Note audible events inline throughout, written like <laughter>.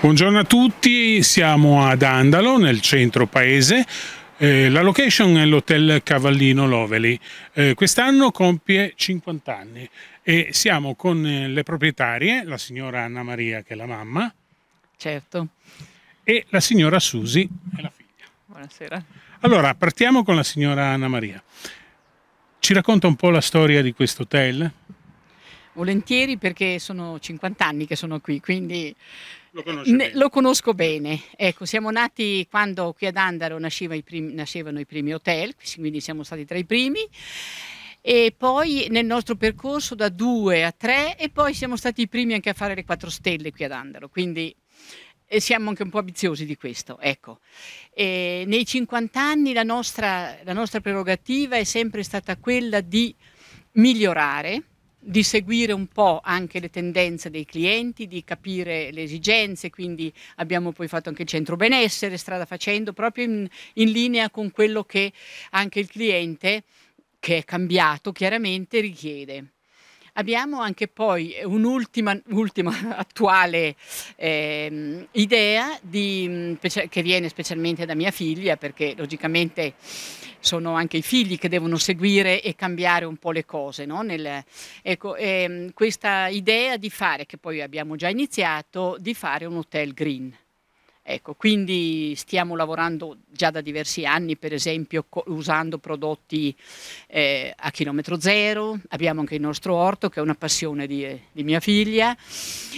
Buongiorno a tutti, siamo ad Andalo, nel centro paese. Eh, la location è l'Hotel Cavallino Lovely. Eh, Quest'anno compie 50 anni e siamo con eh, le proprietarie, la signora Anna Maria, che è la mamma. Certo. E la signora Susi, che è la figlia. Buonasera. Allora, partiamo con la signora Anna Maria. Ci racconta un po' la storia di questo hotel? volentieri perché sono 50 anni che sono qui, quindi lo, ne, lo conosco bene. Ecco, siamo nati quando qui ad Andaro i primi, nascevano i primi hotel, quindi siamo stati tra i primi e poi nel nostro percorso da due a tre, e poi siamo stati i primi anche a fare le quattro stelle qui ad Andaro, quindi siamo anche un po' ambiziosi di questo. Ecco. E nei 50 anni la nostra, la nostra prerogativa è sempre stata quella di migliorare di seguire un po' anche le tendenze dei clienti, di capire le esigenze, quindi abbiamo poi fatto anche il centro benessere, strada facendo, proprio in, in linea con quello che anche il cliente, che è cambiato chiaramente, richiede. Abbiamo anche poi eh, un'ultima, ultima <laughs> attuale eh, idea di, mm, che viene specialmente da mia figlia, perché logicamente sono anche i figli che devono seguire e cambiare un po' le cose. No? Nel, ecco, ehm, questa idea di fare, che poi abbiamo già iniziato, di fare un hotel green. Ecco, quindi stiamo lavorando già da diversi anni, per esempio co- usando prodotti eh, a chilometro zero, abbiamo anche il nostro orto che è una passione di, di mia figlia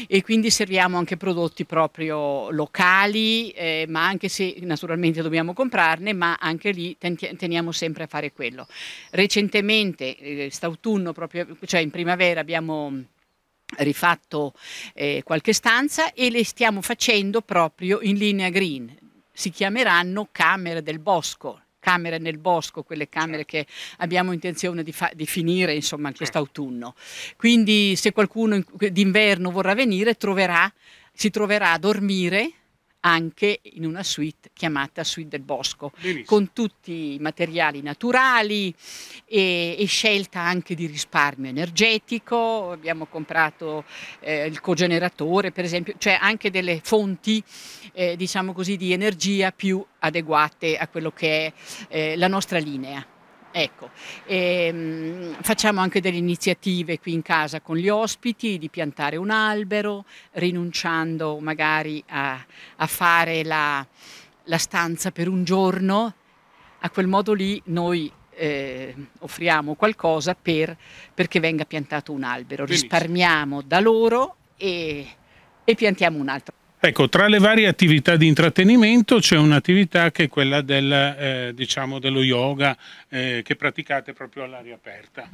e quindi serviamo anche prodotti proprio locali, eh, ma anche se naturalmente dobbiamo comprarne, ma anche lì ten- teniamo sempre a fare quello. Recentemente, eh, st'autunno, proprio, cioè in primavera, abbiamo rifatto eh, qualche stanza e le stiamo facendo proprio in linea green. Si chiameranno camere del bosco, camere nel bosco, quelle camere certo. che abbiamo intenzione di, di finire insomma quest'autunno. Ecco. Quindi se qualcuno d'inverno vorrà venire troverà, si troverà a dormire anche in una suite chiamata Suite del Bosco, Benissimo. con tutti i materiali naturali e, e, scelta anche di risparmio energetico, abbiamo comprato eh, il cogeneratore per esempio, cioè anche delle fonti eh, diciamo così, di energia più adeguate a quello che è eh, la nostra linea. Ecco, e, ehm, mh, facciamo anche delle iniziative qui in casa con gli ospiti di piantare un albero, rinunciando magari a, a fare la, la, stanza per un giorno. A quel modo lì noi eh, offriamo qualcosa per, perché venga piantato un albero, Benissimo. risparmiamo da loro e, e piantiamo un altro. Ecco, tra le varie attività di intrattenimento c'è un'attività che è quella del, eh, diciamo dello yoga eh, che praticate proprio all'aria aperta.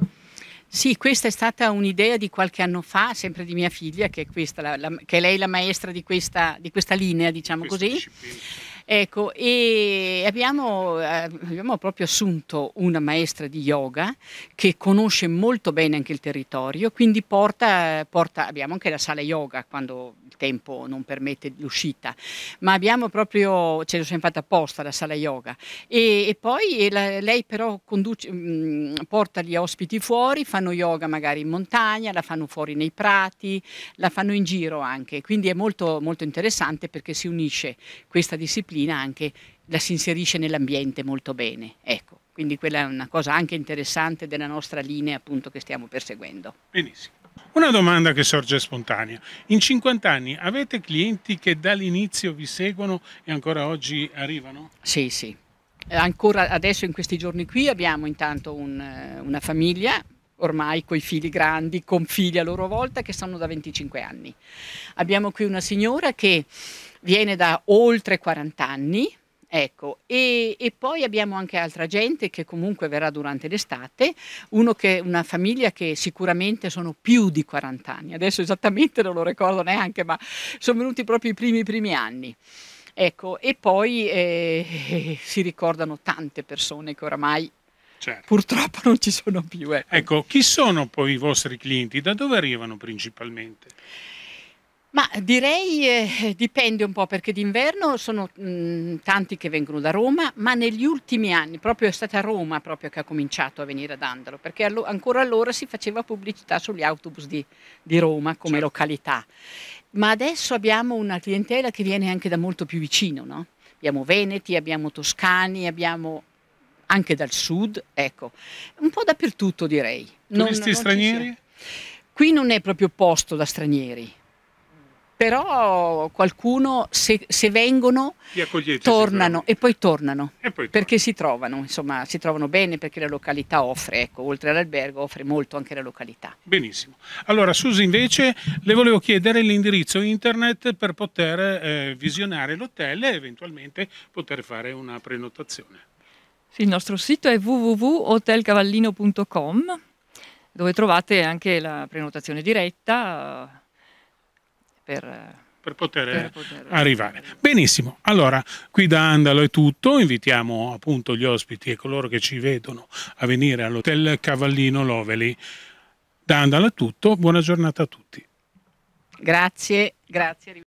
Sì, questa è stata un'idea di qualche anno fa, sempre di mia figlia, che è, questa, la, la, che è lei la maestra di questa, di questa linea, diciamo questa così. Disciplina Ecco, e abbiamo, eh, abbiamo proprio assunto una maestra di yoga che conosce molto bene anche il territorio, quindi porta, porta abbiamo anche la sala yoga quando il tempo non permette l'uscita, ma abbiamo proprio, ce lo siamo fatta apposta la sala yoga. E, e poi e la, lei però conduce, mh, mm, porta gli ospiti fuori, fanno yoga magari in montagna, la fanno fuori nei prati, la fanno in giro anche, quindi è molto, molto interessante perché si unisce questa disciplina bambina anche la si inserisce nell'ambiente molto bene. Ecco, quindi quella è una cosa anche interessante della nostra linea appunto che stiamo perseguendo. Benissimo. Una domanda che sorge spontanea. In 50 anni avete clienti che dall'inizio vi seguono e ancora oggi arrivano? Sì, sì. Ancora adesso in questi giorni qui abbiamo intanto un, una famiglia ormai con i figli grandi, con figli a loro volta che sono da 25 anni. Abbiamo qui una signora che viene da oltre 40 anni, Ecco, e, e, poi abbiamo anche altra gente che comunque verrà durante l'estate, uno che, una famiglia che sicuramente sono più di 40 anni, adesso esattamente non lo ricordo neanche, ma sono venuti proprio i primi primi anni. Ecco, e poi eh, <laughs> si ricordano tante persone che oramai certo. purtroppo non ci sono più. Ecco. ecco, chi sono poi i vostri clienti? Da dove arrivano principalmente? Ma direi eh, dipende un po' perché d'inverno sono mh, mm, tanti che vengono da Roma, ma negli ultimi anni proprio è stata Roma proprio che ha cominciato a venire ad Andalo, perché allo ancora allora si faceva pubblicità sugli autobus di, di Roma come certo. località. Ma adesso abbiamo una clientela che viene anche da molto più vicino, no? Abbiamo Veneti, abbiamo Toscani, abbiamo anche dal sud, ecco, un po' dappertutto direi. Turisti non, non stranieri? Qui non è proprio posto da stranieri però qualcuno se, se vengono tornano e poi tornano, e poi tornano perché si trovano insomma si trovano bene perché la località offre ecco oltre all'albergo offre molto anche la località benissimo allora Susi invece le volevo chiedere l'indirizzo internet per poter eh, visionare l'hotel e eventualmente poter fare una prenotazione sì, il nostro sito è www.hotelcavallino.com dove trovate anche la prenotazione diretta per... Per poter, per poter, arrivare. Benissimo, allora qui da Andalo è tutto, invitiamo appunto gli ospiti e coloro che ci vedono a venire all'Hotel Cavallino Loveli. Da Andalo è tutto, buona giornata a tutti. Grazie, grazie.